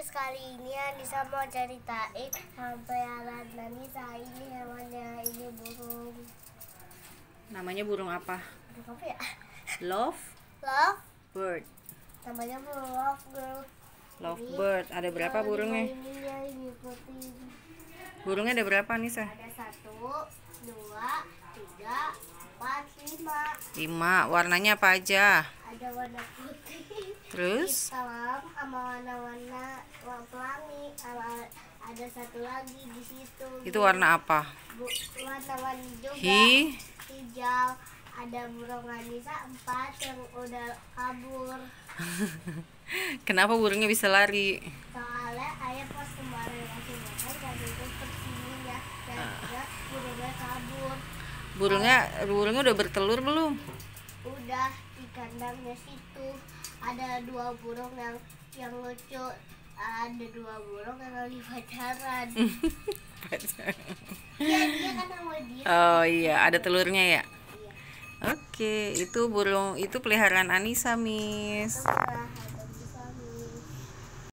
podcast kali ini Anissa mau ceritain sampai nanti Anissa ini namanya ini burung namanya burung apa? burung apa ya? love love bird namanya burung love bird love ini, bird ada berapa burungnya? Ini, burungnya ada berapa nisa ada satu, dua, tiga, empat, lima lima, warnanya apa aja? ada warna putih Terus? Hitam sama warna-warna uang pelangi ada satu lagi di situ itu warna apa warna-warni juga Hi. hijau ada burung Anissa empat yang udah kabur kenapa burungnya bisa lari soalnya ayah pas kemarin ngasih makan kasih itu ya dan ah. juga burungnya kabur burungnya burungnya udah bertelur belum udah di kandangnya situ ada dua burung yang yang lucu ada dua burung yang lagi pacaran pacaran ya, dia kan oh iya ada telurnya ya iya. Oke, itu burung itu peliharaan Anissa, Miss.